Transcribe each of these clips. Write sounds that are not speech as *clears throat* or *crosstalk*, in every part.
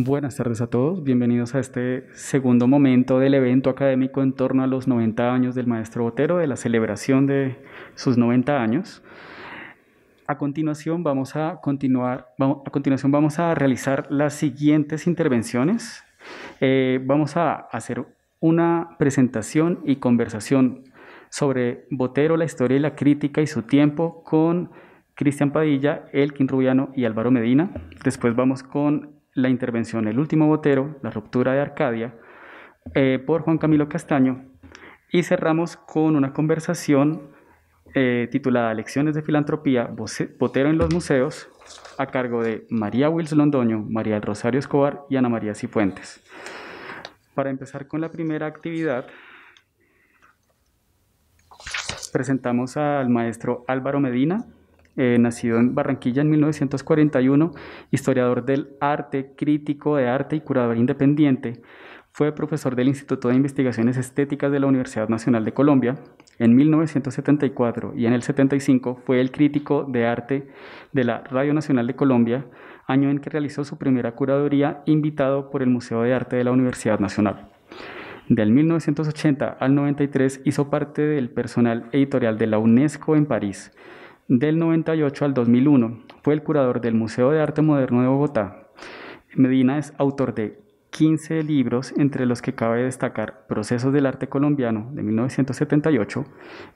Buenas tardes a todos, bienvenidos a este segundo momento del evento académico en torno a los 90 años del maestro Botero, de la celebración de sus 90 años. A continuación vamos a continuar, a continuación vamos a realizar las siguientes intervenciones. Eh, vamos a hacer una presentación y conversación sobre Botero, la historia y la crítica y su tiempo con Cristian Padilla, Elkin Rubiano y Álvaro Medina. Después vamos con la intervención El último Botero, la ruptura de Arcadia, eh, por Juan Camilo Castaño. Y cerramos con una conversación eh, titulada Lecciones de Filantropía, Botero en los Museos, a cargo de María Wilson Londoño, María del Rosario Escobar y Ana María Cifuentes. Para empezar con la primera actividad, presentamos al maestro Álvaro Medina, eh, nacido en Barranquilla en 1941, historiador del arte, crítico de arte y curador independiente. Fue profesor del Instituto de Investigaciones Estéticas de la Universidad Nacional de Colombia en 1974 y en el 75 fue el crítico de arte de la Radio Nacional de Colombia, año en que realizó su primera curaduría invitado por el Museo de Arte de la Universidad Nacional. Del 1980 al 93 hizo parte del personal editorial de la UNESCO en París. Del 98 al 2001 fue el curador del Museo de Arte Moderno de Bogotá. Medina es autor de 15 libros, entre los que cabe destacar Procesos del Arte Colombiano de 1978,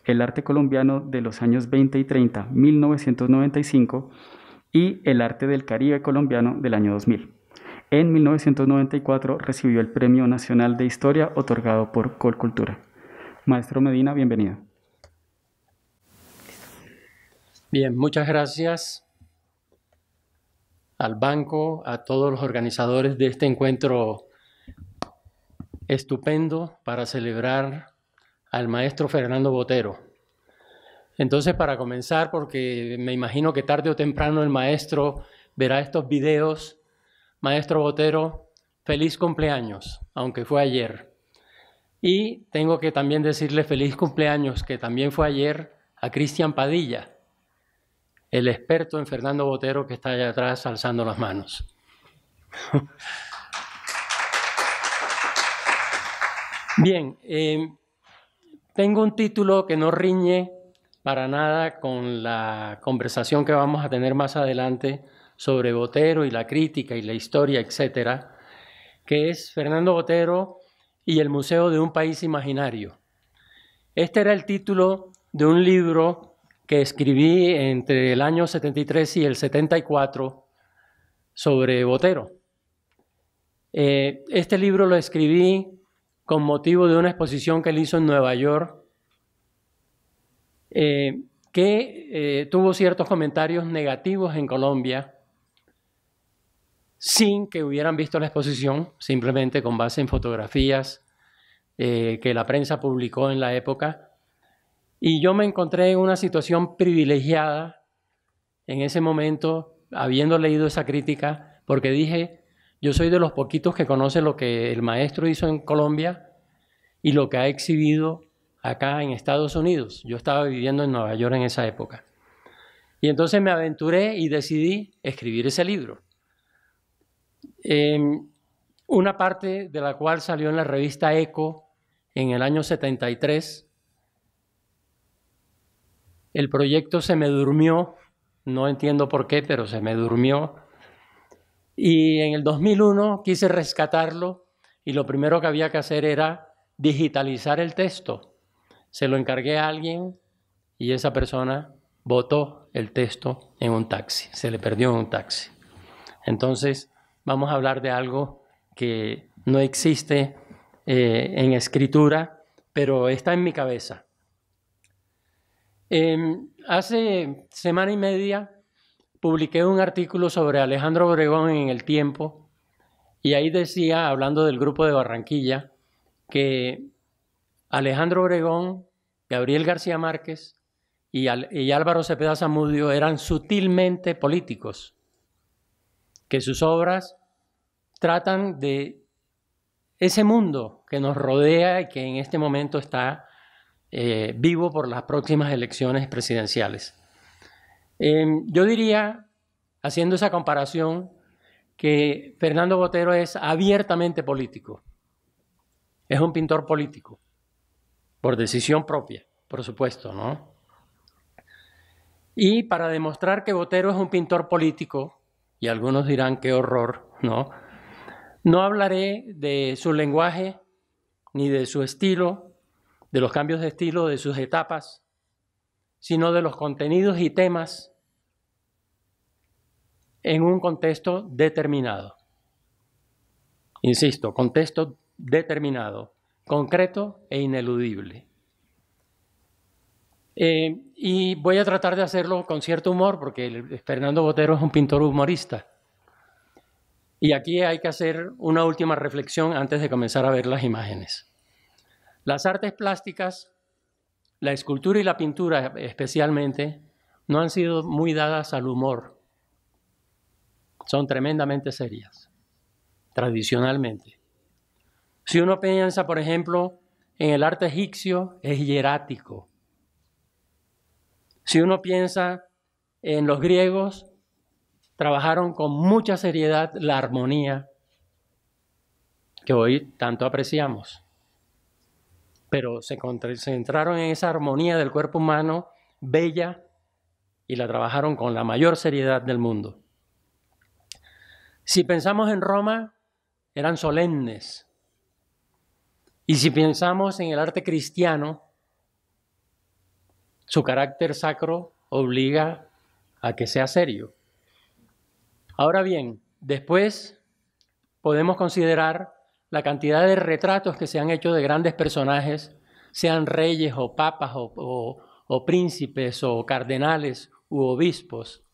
El Arte Colombiano de los años 20 y 30, 1995, y El arte del Caribe colombiano del año 2000. En 1994 recibió el Premio Nacional de Historia otorgado por Colcultura. Maestro Medina, bienvenido. Bien, muchas gracias al banco, a todos los organizadores de este encuentro estupendo para celebrar al maestro Fernando Botero entonces, para comenzar, porque me imagino que tarde o temprano el maestro verá estos videos, maestro Botero, feliz cumpleaños, aunque fue ayer. Y tengo que también decirle feliz cumpleaños, que también fue ayer, a Cristian Padilla, el experto en Fernando Botero que está allá atrás alzando las manos. *laughs* Bien, eh, tengo un título que no riñe para nada con la conversación que vamos a tener más adelante sobre Botero y la crítica y la historia, etcétera, que es Fernando Botero y el Museo de un País Imaginario. Este era el título de un libro que escribí entre el año 73 y el 74 sobre Botero. Eh, este libro lo escribí con motivo de una exposición que él hizo en Nueva York eh, que eh, tuvo ciertos comentarios negativos en Colombia sin que hubieran visto la exposición, simplemente con base en fotografías eh, que la prensa publicó en la época. Y yo me encontré en una situación privilegiada en ese momento, habiendo leído esa crítica, porque dije, yo soy de los poquitos que conoce lo que el maestro hizo en Colombia y lo que ha exhibido acá en Estados Unidos. Yo estaba viviendo en Nueva York en esa época. Y entonces me aventuré y decidí escribir ese libro. Em, una parte de la cual salió en la revista Eco en el año 73. El proyecto se me durmió, no entiendo por qué, pero se me durmió. Y en el 2001 quise rescatarlo y lo primero que había que hacer era digitalizar el texto se lo encargué a alguien y esa persona votó el texto en un taxi, se le perdió en un taxi. Entonces, vamos a hablar de algo que no existe eh, en escritura, pero está en mi cabeza. Em, hace semana y media publiqué un artículo sobre Alejandro Obregón en El Tiempo y ahí decía, hablando del grupo de Barranquilla, que Alejandro Obregón, Gabriel García Márquez y, Álvaro Cepeda Zamudio eran sutilmente políticos, que sus obras tratan de ese mundo que nos rodea y que en este momento está eh, vivo por las próximas elecciones presidenciales. Em, yo diría, haciendo esa comparación, que Fernando Botero es abiertamente político. Es un pintor político por decisión propia, por supuesto, ¿no? Y para demostrar que Botero es un pintor político, y algunos dirán qué horror, ¿no? No hablaré de su lenguaje, ni de su estilo, de los cambios de estilo, de sus etapas, sino de los contenidos y temas en un contexto determinado. Insisto, contexto determinado concreto e ineludible. Eh, y voy a tratar de hacerlo con cierto humor, porque Fernando Botero es un pintor humorista. Y aquí hay que hacer una última reflexión antes de comenzar a ver las imágenes. Las artes plásticas, la escultura y la pintura especialmente, no han sido muy dadas al humor. Son tremendamente serias, tradicionalmente. Si uno piensa, por ejemplo, en el arte egipcio, es hierático. Si uno piensa en los griegos, trabajaron con mucha seriedad la armonía que hoy tanto apreciamos. Pero se concentraron en esa armonía del cuerpo humano bella y la trabajaron con la mayor seriedad del mundo. Si pensamos en Roma, eran solemnes, y si pensamos en el arte cristiano, su carácter sacro obliga a que sea serio. Ahora bien, después podemos considerar la cantidad de retratos que se han hecho de grandes personajes, sean reyes o papas o, príncipes o cardenales u obispos.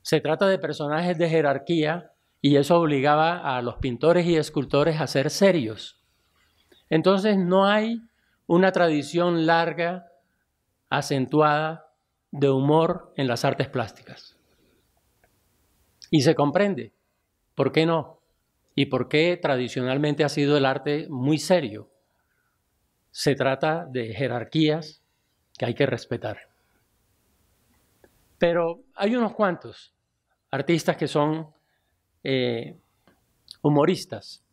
Se trata de personajes de jerarquía y eso obligaba a los pintores y escultores a ser serios. Entonces no hay una tradición larga, acentuada, de humor en las artes plásticas. Y se comprende, ¿por qué no? Y por qué tradicionalmente ha sido el arte muy serio. Se trata de jerarquías que hay que respetar. Pero hay unos cuantos artistas que son eh, humoristas,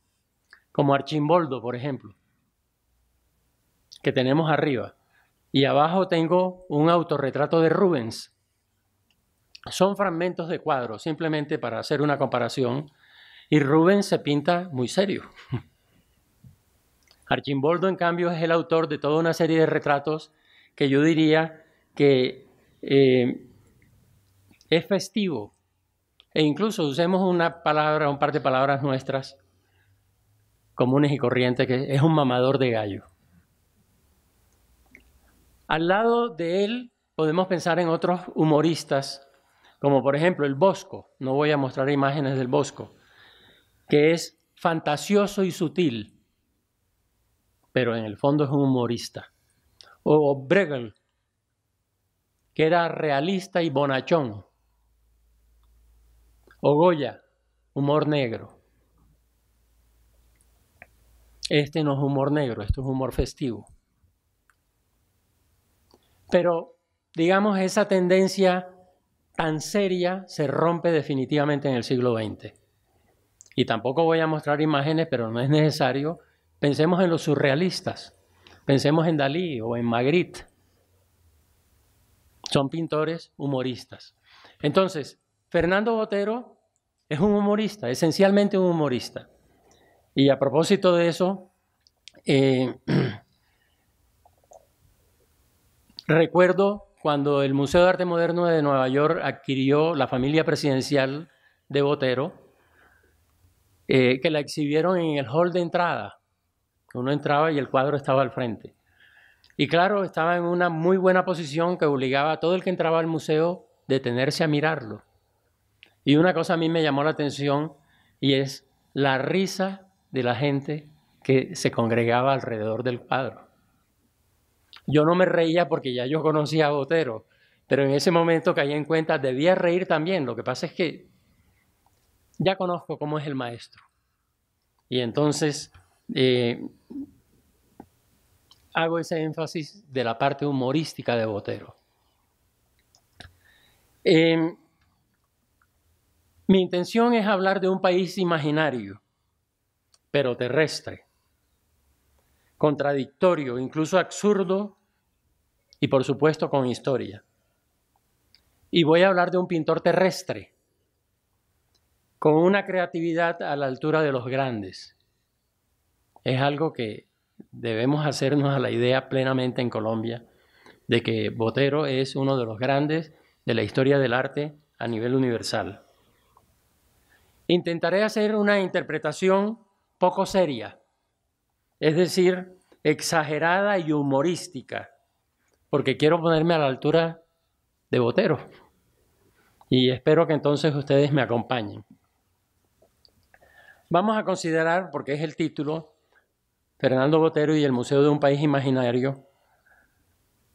como Archimboldo, por ejemplo que tenemos arriba y abajo tengo un autorretrato de Rubens. Son fragmentos de cuadro simplemente para hacer una comparación, y Rubens se pinta muy serio. *laughs* Archimboldo, en cambio, es el autor de toda una serie de retratos que yo diría que eh, es festivo. E incluso usemos una palabra, un par de palabras nuestras comunes y corrientes, que es un mamador de gallo. Al lado de él podemos pensar en otros humoristas, como por ejemplo el Bosco, no voy a mostrar imágenes del Bosco, que es fantasioso y sutil, pero en el fondo es un humorista. O Bregel, que era realista y bonachón. O Goya, humor negro. Este no es humor negro, esto es humor festivo. Pero, digamos, esa tendencia tan seria se rompe definitivamente en el siglo XX. Y tampoco voy a mostrar imágenes, pero no es necesario. Pensemos en los surrealistas. Pensemos en Dalí o en Magritte. Son pintores humoristas. Entonces, Fernando Botero es un humorista, esencialmente un humorista. Y a propósito de eso, eh, *clears throat* Recuerdo cuando el Museo de Arte Moderno de Nueva York adquirió la familia presidencial de Botero, eh, que la exhibieron en el hall de entrada. Uno entraba y el cuadro estaba al frente. Y claro, estaba en una muy buena posición que obligaba a todo el que entraba al museo detenerse a mirarlo. Y una cosa a mí me llamó la atención y es la risa de la gente que se congregaba alrededor del cuadro. Yo no me reía porque ya yo conocía a Botero, pero en ese momento caí en cuenta, debía reír también. Lo que pasa es que ya conozco cómo es el maestro. Y entonces eh, hago ese énfasis de la parte humorística de Botero. Em, mi intención es hablar de un país imaginario, pero terrestre, contradictorio, incluso absurdo y por supuesto con historia. Y voy a hablar de un pintor terrestre, con una creatividad a la altura de los grandes. Es algo que debemos hacernos a la idea plenamente en Colombia, de que Botero es uno de los grandes de la historia del arte a nivel universal. Intentaré hacer una interpretación poco seria, es decir, exagerada y humorística porque quiero ponerme a la altura de Botero. Y espero que entonces ustedes me acompañen. Vamos a considerar, porque es el título, Fernando Botero y el Museo de un País Imaginario,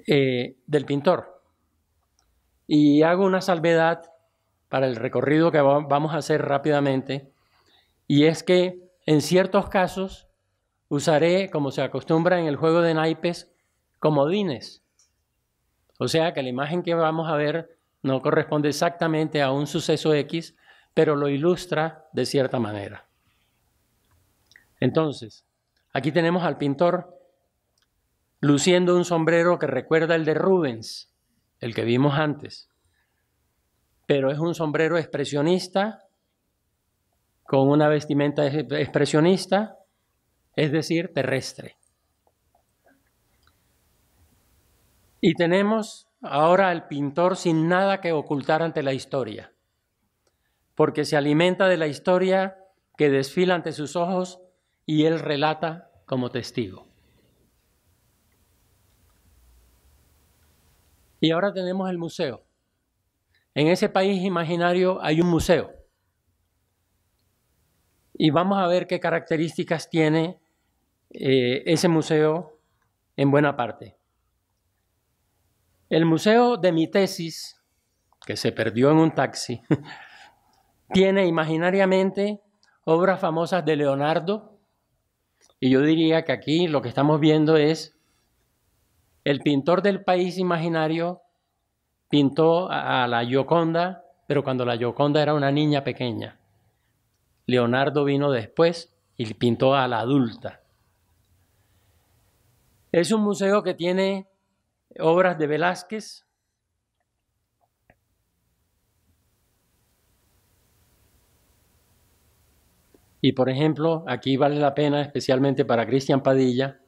eh, del pintor. Y hago una salvedad para el recorrido que vamos a hacer rápidamente, y es que en ciertos casos usaré, como se acostumbra en el juego de naipes, comodines. O sea que la imagen que vamos a ver no corresponde exactamente a un suceso X, pero lo ilustra de cierta manera. Entonces, aquí tenemos al pintor luciendo un sombrero que recuerda el de Rubens, el que vimos antes, pero es un sombrero expresionista, con una vestimenta expresionista, es decir, terrestre. Y tenemos ahora al pintor sin nada que ocultar ante la historia, porque se alimenta de la historia que desfila ante sus ojos y él relata como testigo. Y ahora tenemos el museo. En ese país imaginario hay un museo. Y vamos a ver qué características tiene eh, ese museo en buena parte. El museo de mi tesis, que se perdió en un taxi, *laughs* tiene imaginariamente obras famosas de Leonardo, y yo diría que aquí lo que estamos viendo es el pintor del país imaginario pintó a, la Gioconda, pero cuando la Gioconda era una niña pequeña. Leonardo vino después y pintó a la adulta. Es un museo que tiene obras de Velázquez. Y por ejemplo, aquí vale la pena, especialmente para Cristian Padilla,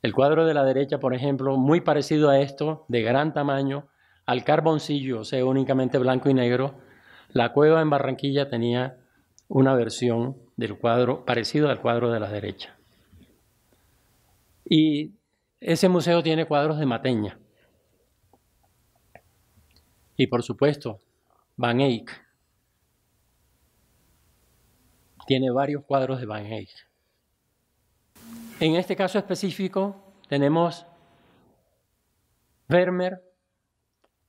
el cuadro de la derecha, por ejemplo, muy parecido a esto, de gran tamaño, al carboncillo, o sea, únicamente blanco y negro. La cueva en Barranquilla tenía una versión del cuadro parecido al cuadro de la derecha. Y ese museo tiene cuadros de Mateña. Y por supuesto, Van Eyck. Tiene varios cuadros de Van Eyck. En este caso específico tenemos Vermeer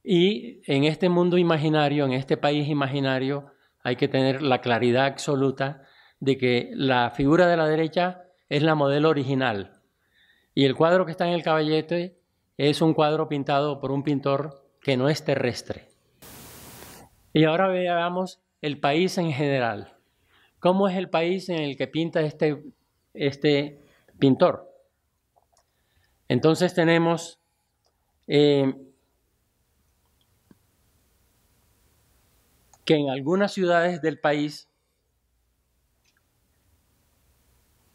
y en este mundo imaginario, en este país imaginario, hay que tener la claridad absoluta de que la figura de la derecha es la modelo original, y el cuadro que está en el caballete es un cuadro pintado por un pintor que no es terrestre. Y ahora veamos el país en general. ¿Cómo es el país en el que pinta este, este pintor? Entonces tenemos eh, que en algunas ciudades del país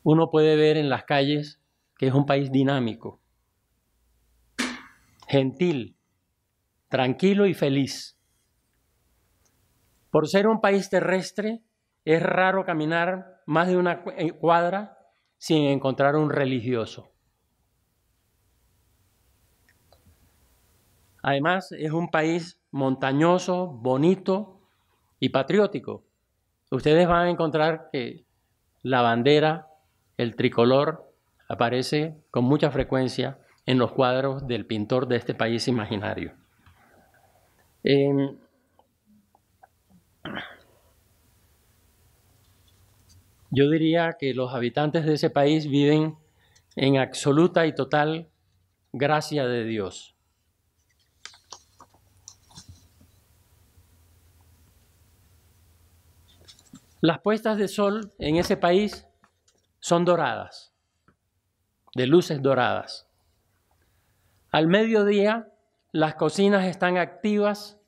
uno puede ver en las calles es un país dinámico, gentil, tranquilo y feliz. Por ser un país terrestre, es raro caminar más de una eh, cuadra sin encontrar un religioso. Además, es un país montañoso, bonito y patriótico. Ustedes van a encontrar que la bandera, el tricolor, aparece con mucha frecuencia en los cuadros del pintor de este país imaginario. Em, yo diría que los habitantes de ese país viven en absoluta y total gracia de Dios. Las puestas de sol en ese país son doradas de luces doradas. Al mediodía, las cocinas están activas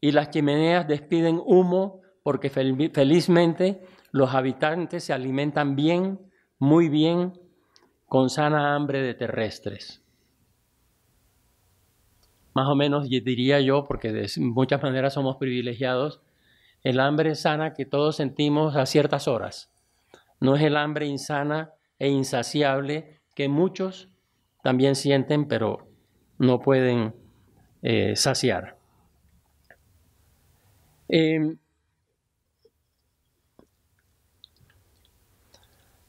y las chimeneas despiden humo porque felizmente los habitantes se alimentan bien, muy bien, con sana hambre de terrestres. Más o menos diría yo, porque de muchas maneras somos privilegiados, el hambre sana que todos sentimos a ciertas horas. No es el hambre insana e insaciable que muchos también sienten, pero no pueden eh, saciar. Em,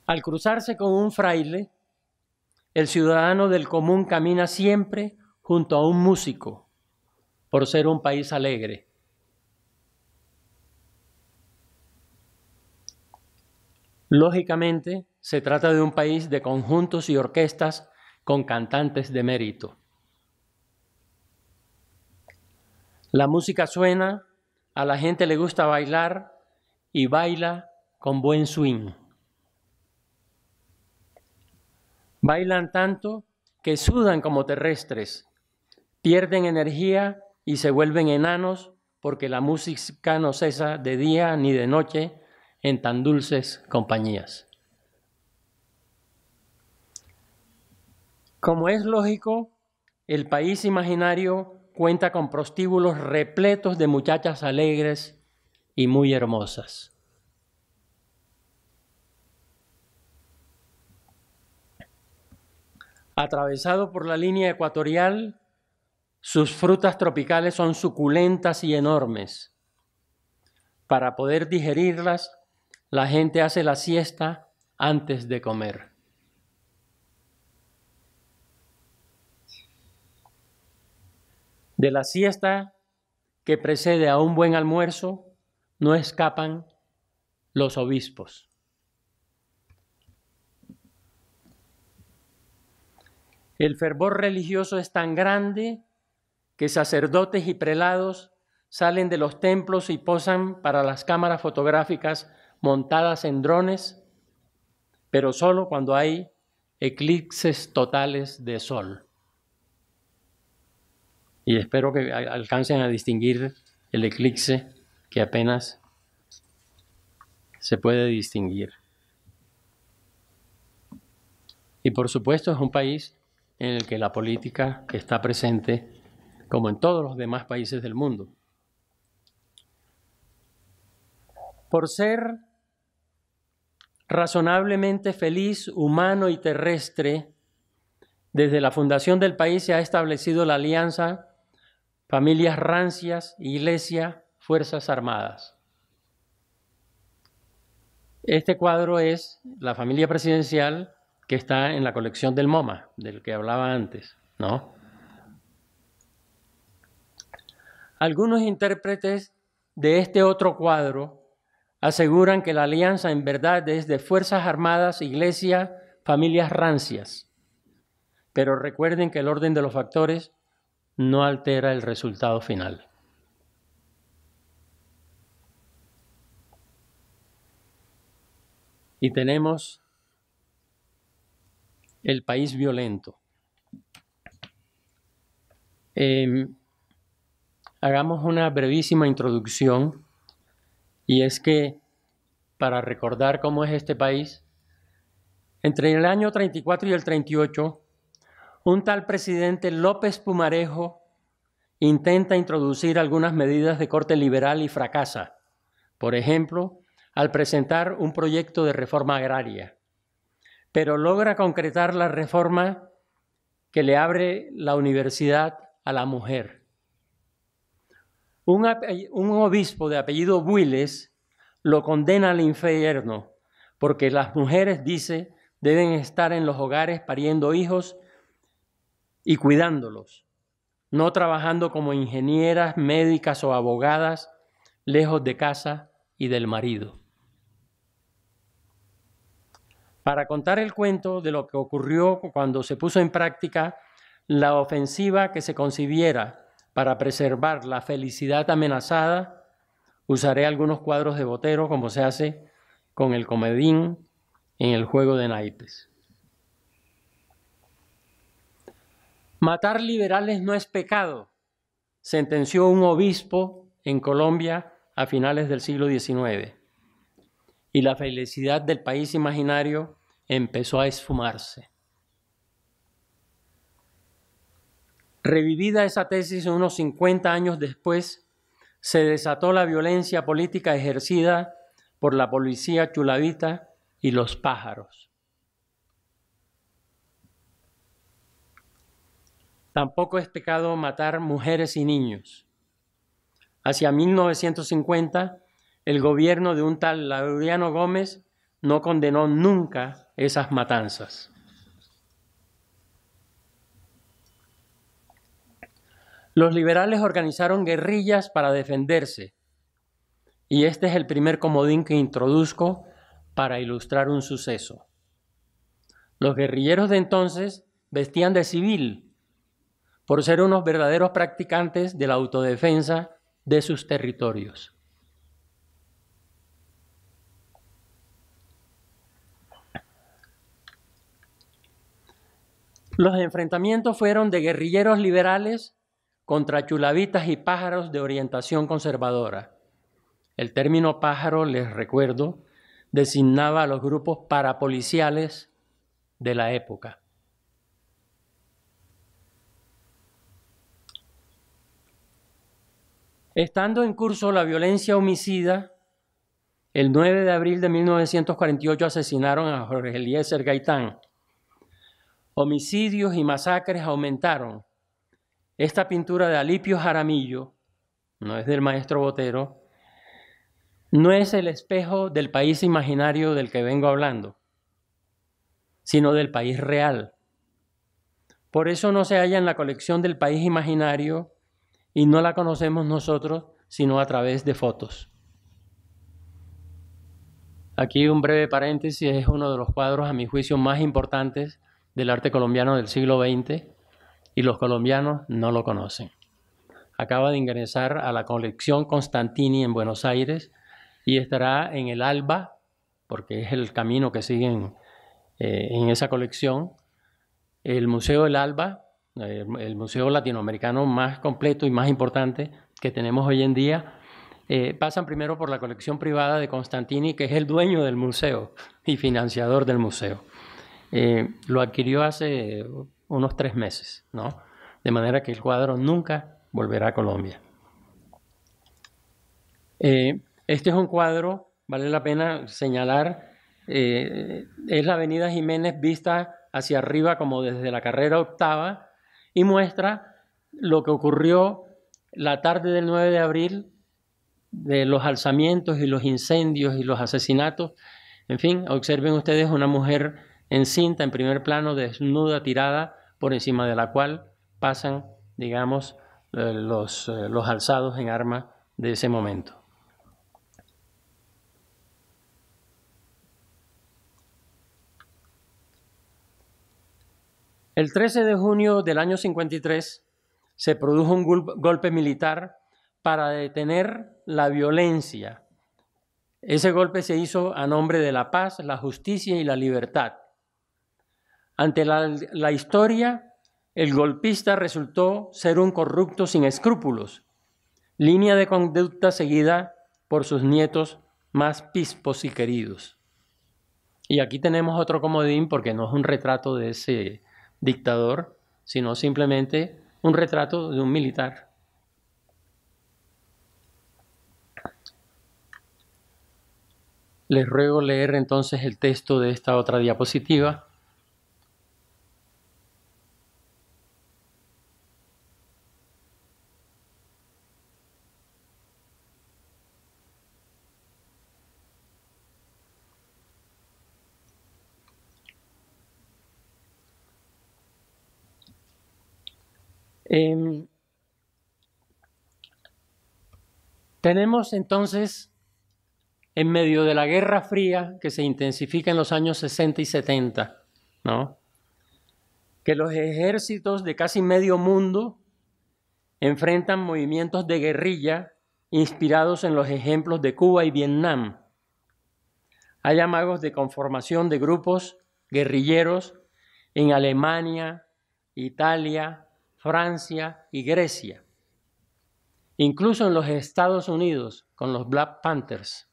al cruzarse con un fraile, el ciudadano del común camina siempre junto a un músico, por ser un país alegre. Lógicamente, se trata de un país de conjuntos y orquestas con cantantes de mérito. La música suena, a la gente le gusta bailar y baila con buen swing. Bailan tanto que sudan como terrestres, pierden energía y se vuelven enanos porque la música no cesa de día ni de noche en tan dulces compañías. Como es lógico, el país imaginario cuenta con prostíbulos repletos de muchachas alegres y muy hermosas. Atravesado por la línea ecuatorial, sus frutas tropicales son suculentas y enormes. Para poder digerirlas, la gente hace la siesta antes de comer. de la siesta que precede a un buen almuerzo no escapan los obispos. El fervor religioso es tan grande que sacerdotes y prelados salen de los templos y posan para las cámaras fotográficas montadas en drones, pero solo cuando hay eclipses totales de sol y espero que alcancen a distinguir el eclipse que apenas se puede distinguir. Y por supuesto es un país en el que la política está presente como en todos los demás países del mundo. Por ser razonablemente feliz, humano y terrestre, desde la fundación del país se ha establecido la alianza familias rancias, iglesia, Fuerzas Armadas. Este cuadro es la familia presidencial que está en la colección del MoMA, del que hablaba antes, ¿no? Algunos intérpretes de este otro cuadro aseguran que la alianza en verdad es de Fuerzas Armadas, Iglesia, familias rancias. Pero recuerden que el orden de los factores no altera el resultado final. Y tenemos el país violento. Em, hagamos una brevísima introducción y es que para recordar cómo es este país, entre el año 34 y el 38 un tal presidente López Pumarejo intenta introducir algunas medidas de corte liberal y fracasa, por ejemplo, al presentar un proyecto de reforma agraria, pero logra concretar la reforma que le abre la universidad a la mujer. Un, obispo de apellido Builes lo condena al infierno porque las mujeres, dice, deben estar en los hogares pariendo hijos y cuidándolos, no trabajando como ingenieras, médicas o abogadas, lejos de casa y del marido. Para contar el cuento de lo que ocurrió cuando se puso en práctica la ofensiva que se concibiera para preservar la felicidad amenazada, usaré algunos cuadros de Botero como se hace con el comedín en el juego de naipes. Matar liberales no es pecado, sentenció un obispo en Colombia a finales del siglo XIX. Y la felicidad del país imaginario empezó a esfumarse. Revivida esa tesis unos 50 años después, se desató la violencia política ejercida por la policía chulavita y los pájaros. Tampoco es pecado matar mujeres y niños. Hacia 1950, el gobierno de un tal Lauriano Gómez no condenó nunca esas matanzas. Los liberales organizaron guerrillas para defenderse y este es el primer comodín que introduzco para ilustrar un suceso. Los guerrilleros de entonces vestían de civil por ser unos verdaderos practicantes de la autodefensa de sus territorios. Los enfrentamientos fueron de guerrilleros liberales contra chulavitas y pájaros de orientación conservadora. El término pájaro, les recuerdo, designaba a los grupos parapoliciales de la época. Estando en curso la violencia homicida, el 9 de abril de 1948 asesinaron a Jorge Eliezer Gaitán. Homicidios y masacres aumentaron. Esta pintura de Alipio Jaramillo, no es del maestro Botero, no es el espejo del país imaginario del que vengo hablando, sino del país real. Por eso no se halla en la colección del país imaginario y no la conocemos nosotros sino a través de fotos. Aquí un breve paréntesis, es uno de los cuadros a mi juicio más importantes del arte colombiano del siglo XX y los colombianos no lo conocen. Acaba de ingresar a la colección Constantini en Buenos Aires y estará en el Alba, porque es el camino que siguen eh, en esa colección, el Museo del Alba el, museo latinoamericano más completo y más importante que tenemos hoy en día, eh, pasan primero por la colección privada de Constantini, que es el dueño del museo y financiador del museo. Eh, lo adquirió hace unos tres meses, De manera que el cuadro nunca volverá a Colombia. Eh, este es un cuadro, vale la pena señalar, es la avenida Jiménez vista hacia arriba como desde la carrera octava y muestra lo que ocurrió la tarde del 9 de abril de los alzamientos y los incendios y los asesinatos. En fin, observen ustedes una mujer encinta en primer plano, desnuda, tirada, por encima de la cual pasan, digamos, eh, los, eh, los alzados en arma de ese momento. El 13 de junio del año 53 se produjo un golpe militar para detener la violencia. Ese golpe se hizo a nombre de la paz, la justicia y la libertad. Ante la, historia, el golpista resultó ser un corrupto sin escrúpulos, línea de conducta seguida por sus nietos más pispos y queridos. Y aquí tenemos otro comodín porque no es un retrato de ese, dictador, sino simplemente un retrato de un militar. Les ruego leer entonces el texto de esta otra diapositiva Em, tenemos entonces, en medio de la Guerra Fría, que se intensifica en los años 60 y 70, que los ejércitos de casi medio mundo enfrentan movimientos de guerrilla inspirados en los ejemplos de Cuba y Vietnam. Hay amagos de conformación de grupos guerrilleros en Alemania, Italia, Francia y Grecia. Incluso en los Estados Unidos con los Black Panthers.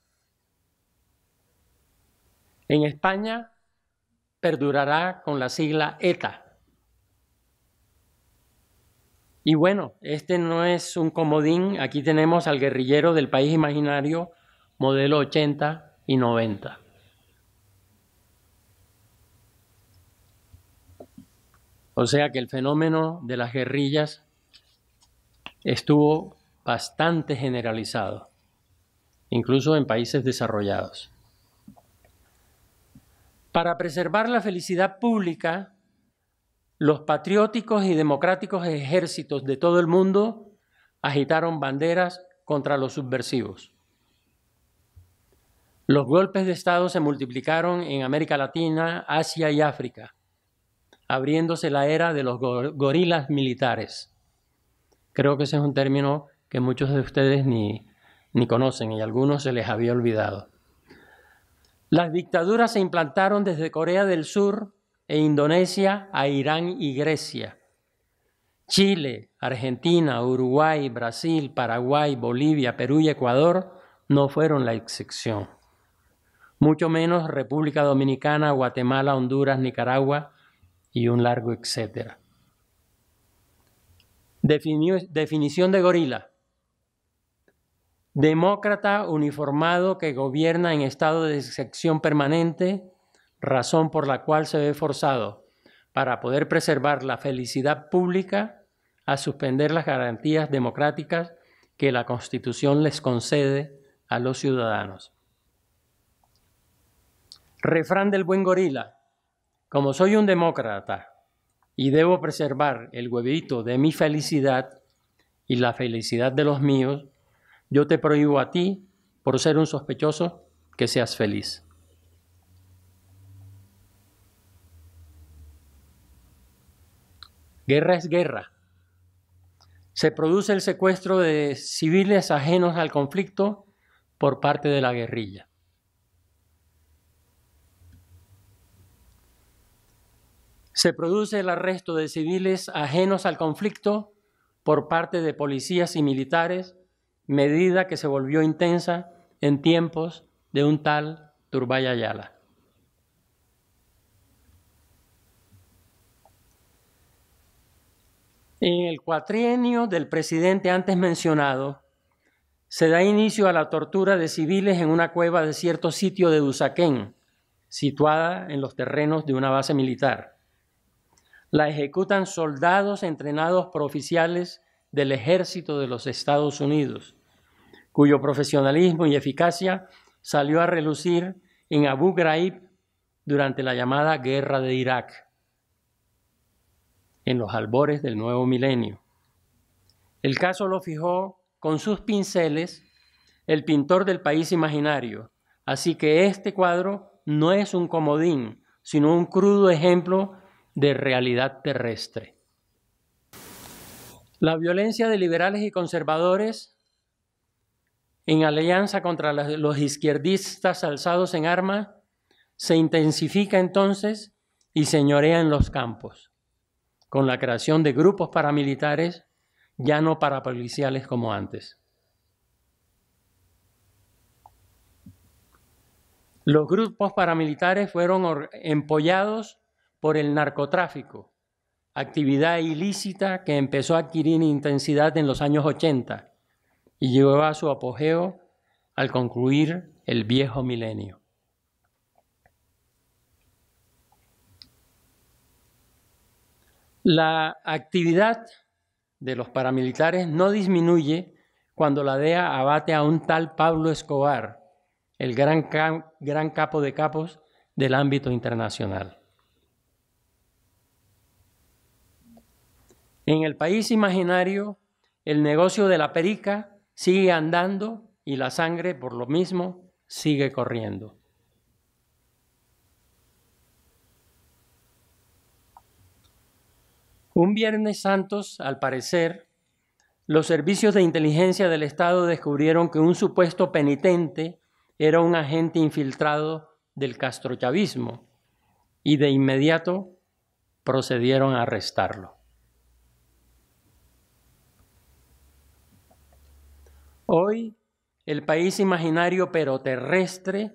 En España perdurará con la sigla ETA. Y bueno, este no es un comodín, aquí tenemos al guerrillero del país imaginario, modelo 80 y 90. O sea que el fenómeno de las guerrillas estuvo bastante generalizado, incluso en países desarrollados. Para preservar la felicidad pública, los patrióticos y democráticos ejércitos de todo el mundo agitaron banderas contra los subversivos. Los golpes de Estado se multiplicaron en América Latina, Asia y África abriéndose la era de los gorilas militares. Creo que ese es un término que muchos de ustedes ni, conocen y algunos se les había olvidado. Las dictaduras se implantaron desde Corea del Sur e Indonesia a Irán y Grecia. Chile, Argentina, Uruguay, Brasil, Paraguay, Bolivia, Perú y Ecuador no fueron la excepción. Mucho menos República Dominicana, Guatemala, Honduras, Nicaragua, y un largo etcétera. definición de gorila. Demócrata uniformado que gobierna en estado de excepción permanente, razón por la cual se ve forzado, para poder preservar la felicidad pública, a suspender las garantías democráticas que la Constitución les concede a los ciudadanos. Refrán del buen gorila. Como soy un demócrata y debo preservar el huevito de mi felicidad y la felicidad de los míos, yo te prohíbo a ti, por ser un sospechoso, que seas feliz. Guerra es guerra. Se produce el secuestro de civiles ajenos al conflicto por parte de la guerrilla. se produce el arresto de civiles ajenos al conflicto por parte de policías y militares, medida que se volvió intensa en tiempos de un tal Turbay Ayala. En el cuatrienio del presidente antes mencionado, se da inicio a la tortura de civiles en una cueva de cierto sitio de Usaquén, situada en los terrenos de una base militar la ejecutan soldados entrenados por oficiales del ejército de los Estados Unidos, cuyo profesionalismo y eficacia salió a relucir en Abu Ghraib durante la llamada Guerra de Irak, en los albores del nuevo milenio. El caso lo fijó con sus pinceles el pintor del país imaginario, así que este cuadro no es un comodín, sino un crudo ejemplo de realidad terrestre. La violencia de liberales y conservadores en alianza contra los izquierdistas alzados en armas se intensifica entonces y señorea en los campos, con la creación de grupos paramilitares ya no parapoliciales como antes. Los grupos paramilitares fueron empollados por el narcotráfico, actividad ilícita que empezó a adquirir intensidad en los años 80 y llegó a su apogeo al concluir el viejo milenio. La actividad de los paramilitares no disminuye cuando la DEA abate a un tal Pablo Escobar, el gran, gran capo de capos del ámbito internacional. En el país imaginario, el negocio de la perica sigue andando y la sangre, por lo mismo, sigue corriendo. Un Viernes Santos, al parecer, los servicios de inteligencia del Estado descubrieron que un supuesto penitente era un agente infiltrado del castrochavismo y de inmediato procedieron a arrestarlo. Hoy el país imaginario pero terrestre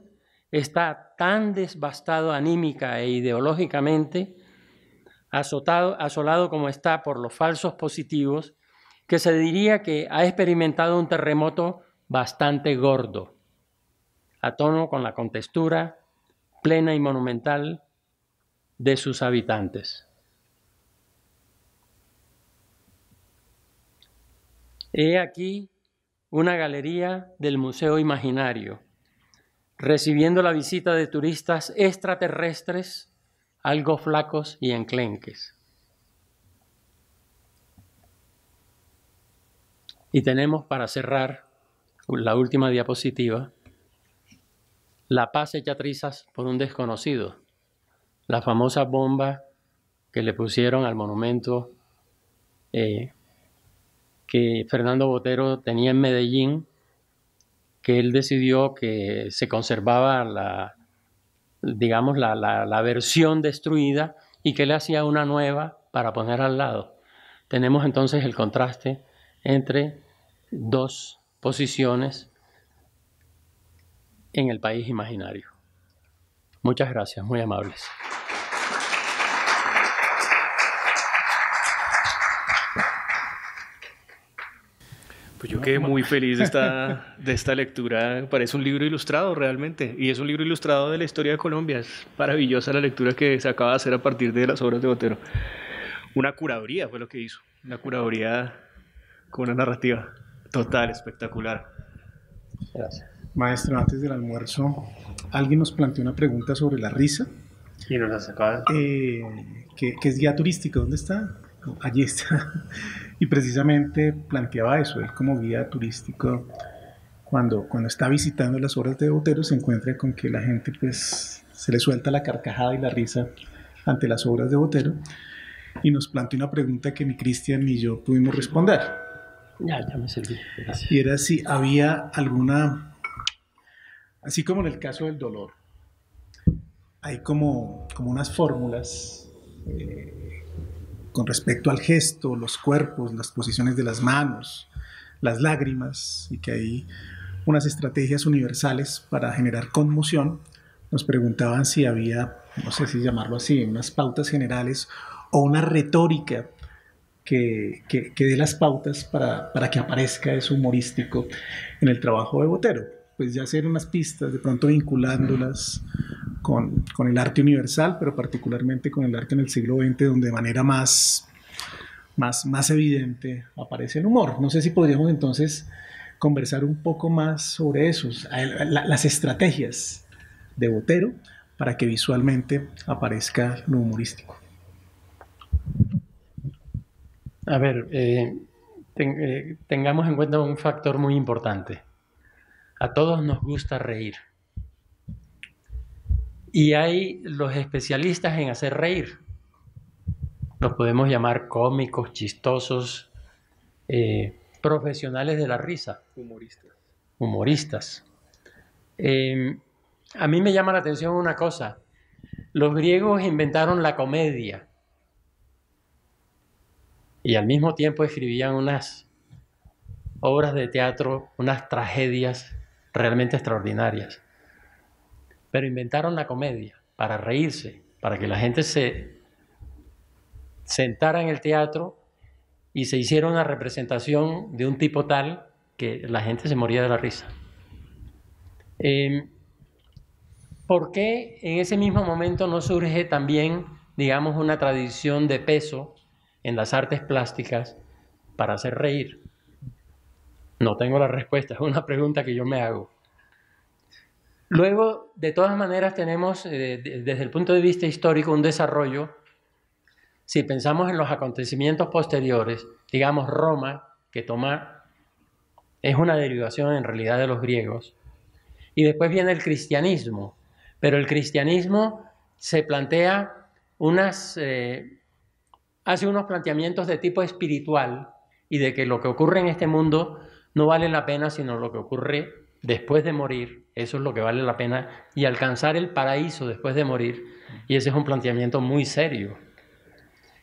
está tan desbastado anímica e ideológicamente, azotado, asolado como está por los falsos positivos, que se diría que ha experimentado un terremoto bastante gordo, a tono con la contextura plena y monumental de sus habitantes. He aquí una galería del Museo Imaginario, recibiendo la visita de turistas extraterrestres, algo flacos y enclenques. Y tenemos para cerrar la última diapositiva, la paz hecha por un desconocido, la famosa bomba que le pusieron al monumento eh, que Fernando Botero tenía en Medellín, que él decidió que se conservaba la, digamos, la, versión destruida y que le hacía una nueva para poner al lado. Tenemos entonces el contraste entre dos posiciones en el país imaginario. Muchas gracias, muy amables. Pues yo quedé muy feliz de esta, *laughs* de esta lectura. Parece un libro ilustrado realmente. Y es un libro ilustrado de la historia de Colombia. Es maravillosa la lectura que se acaba de hacer a partir de las obras de Botero. Una curaduría fue lo que hizo. Una curaduría con una narrativa total, espectacular. Gracias. Maestro, antes del almuerzo, alguien nos planteó una pregunta sobre la risa. Y nos la sacaba. Eh, qué que es guía turística. ¿Dónde está? Allí está y precisamente planteaba eso, él como guía turístico, cuando, cuando está visitando las obras de Botero se encuentra con que la gente pues se le suelta la carcajada y la risa ante las obras de Botero y nos planteó una pregunta que ni Cristian ni yo pudimos responder. Ya, ya me Y era si había alguna, así como en el caso del dolor, hay como, como unas fórmulas eh, con respecto al gesto, los cuerpos, las posiciones de las manos, las lágrimas, y que hay unas estrategias universales para generar conmoción, nos preguntaban si había, no sé si llamarlo así, unas pautas generales o una retórica que, que, dé las pautas para, para que aparezca eso humorístico en el trabajo de Botero pues ya hacer unas pistas, de pronto vinculándolas con, con, el arte universal, pero particularmente con el arte en el siglo XX, donde de manera más, más, más evidente aparece el humor. No sé si podríamos entonces conversar un poco más sobre eso, las estrategias de Botero para que visualmente aparezca lo humorístico. A ver, eh, eh, tengamos en cuenta un factor muy importante. A todos nos gusta reír. Y hay los especialistas en hacer reír. Los podemos llamar cómicos, chistosos, eh, profesionales de la risa. Humoristas. Humoristas. Em, a mí me llama la atención una cosa. Los griegos inventaron la comedia y al mismo tiempo escribían unas obras de teatro, unas tragedias realmente extraordinarias. Pero inventaron la comedia para reírse, para que la gente se sentara en el teatro y se hiciera una representación de un tipo tal que la gente se moría de la risa. Em, ¿Por qué en ese mismo momento no surge también, digamos, una tradición de peso en las artes plásticas para hacer reír? No tengo la respuesta, es una pregunta que yo me hago. Luego, de todas maneras, tenemos eh, desde el punto de vista histórico un desarrollo. Si pensamos en los acontecimientos posteriores, digamos Roma, que toma, es una derivación en realidad de los griegos. Y después viene el cristianismo, pero el cristianismo se plantea unas, eh, hace unos planteamientos de tipo espiritual y de que lo que ocurre en este mundo no vale la pena sino lo que ocurre después de morir, eso es lo que vale la pena, y alcanzar el paraíso después de morir, y ese es un planteamiento muy serio.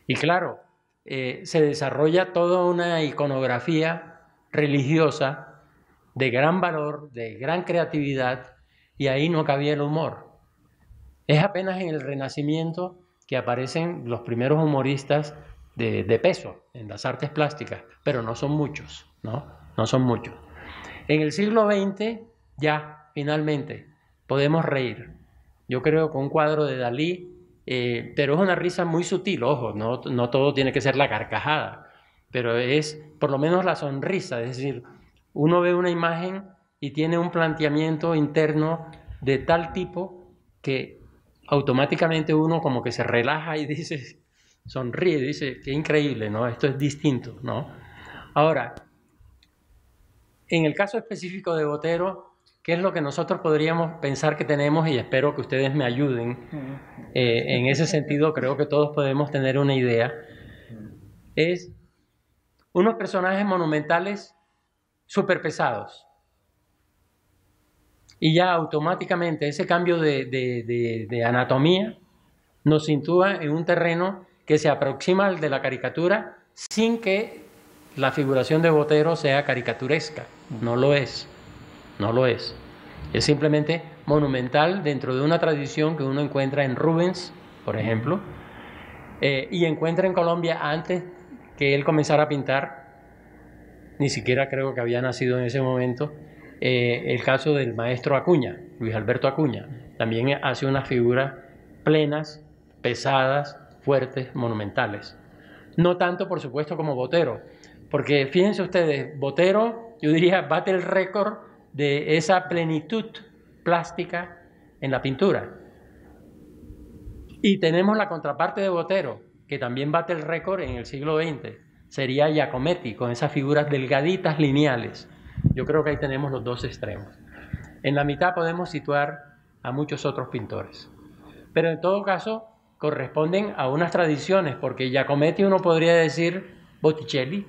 Y claro, eh, se desarrolla toda una iconografía religiosa de gran valor, de gran creatividad, y ahí no cabía el humor. Es apenas en el Renacimiento que aparecen los primeros humoristas de, de peso en las artes plásticas, pero no son muchos, ¿no? no son muchos. En el siglo XX ya, finalmente, podemos reír. Yo creo que un cuadro de Dalí, eh, pero es una risa muy sutil, ojo, no, no todo tiene que ser la carcajada, pero es por lo menos la sonrisa, es decir, uno ve una imagen y tiene un planteamiento interno de tal tipo que automáticamente uno como que se relaja y *laughs* dice, sonríe, dice, qué increíble, ¿no? Esto es distinto, ¿no? Ahora, en el caso específico de Botero, ¿qué es lo que nosotros podríamos pensar que tenemos? Y espero que ustedes me ayuden. Eh, en ese sentido, creo que todos podemos tener una idea. Es unos personajes monumentales superpesados, pesados. Y ya automáticamente ese cambio de, de anatomía nos sitúa en un terreno que se aproxima al de la caricatura sin que la figuración de Botero sea caricaturesca. No lo es, no lo es. Es simplemente monumental dentro de una tradición que uno encuentra en Rubens, por ejemplo, eh, y encuentra en Colombia antes que él comenzara a pintar, ni siquiera creo que había nacido en ese momento, eh, el caso del maestro Acuña, Luis Alberto Acuña. También hace unas figuras plenas, pesadas, fuertes, monumentales. No tanto, por supuesto, como Botero, porque fíjense ustedes, Botero, yo diría, bate el récord de esa plenitud plástica en la pintura. Y tenemos la contraparte de Botero, que también bate el récord en el siglo XX. Sería Giacometti, con esas figuras delgaditas lineales. Yo creo que ahí tenemos los dos extremos. En la mitad podemos situar a muchos otros pintores. Pero en todo caso, corresponden a unas tradiciones, porque Giacometti uno podría decir Botticelli,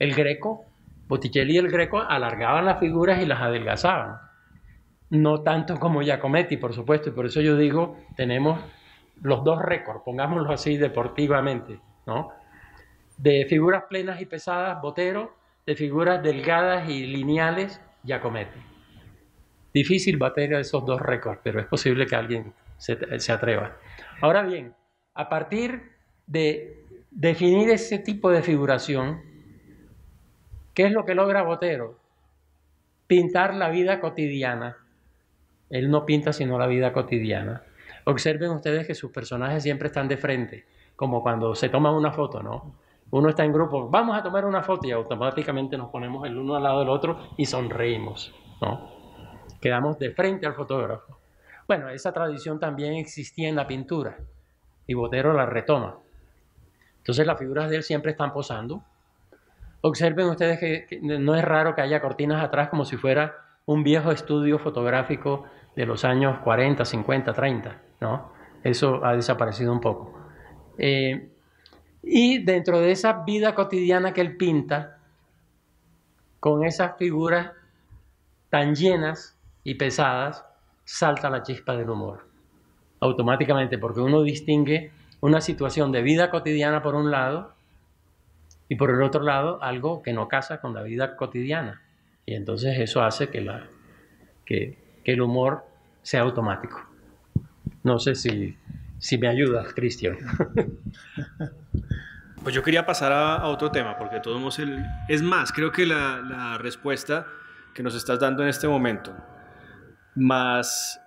el Greco, Botticelli y el Greco alargaban las figuras y las adelgazaban. No tanto como Giacometti, por supuesto, y por eso yo digo, tenemos los dos récords, pongámoslo así deportivamente, ¿no? De figuras plenas y pesadas, Botero, de figuras delgadas y lineales, Giacometti. Difícil bater esos dos récords, pero es posible que alguien se, se atreva. Ahora bien, a partir de definir ese tipo de figuración, ¿Qué es lo que logra Botero? Pintar la vida cotidiana. Él no pinta sino la vida cotidiana. Observen ustedes que sus personajes siempre están de frente, como cuando se toma una foto, ¿no? Uno está en grupo, vamos a tomar una foto y automáticamente nos ponemos el uno al lado del otro y sonreímos, ¿no? Quedamos de frente al fotógrafo. Bueno, esa tradición también existía en la pintura y Botero la retoma. Entonces las figuras de él siempre están posando, Observen ustedes que, no es raro que haya cortinas atrás como si fuera un viejo estudio fotográfico de los años 40, 50, 30, ¿no? Eso ha desaparecido un poco. Eh, y dentro de esa vida cotidiana que él pinta, con esas figuras tan llenas y pesadas, salta la chispa del humor, automáticamente, porque uno distingue una situación de vida cotidiana por un lado y por el otro lado algo que no casa con la vida cotidiana. Y entonces eso hace que, la, que, el humor sea automático. No sé si, si me ayudas, Cristian. *laughs* Pues yo quería pasar a, otro tema, porque todos hemos... Es más, creo que la, la respuesta que nos estás dando en este momento, más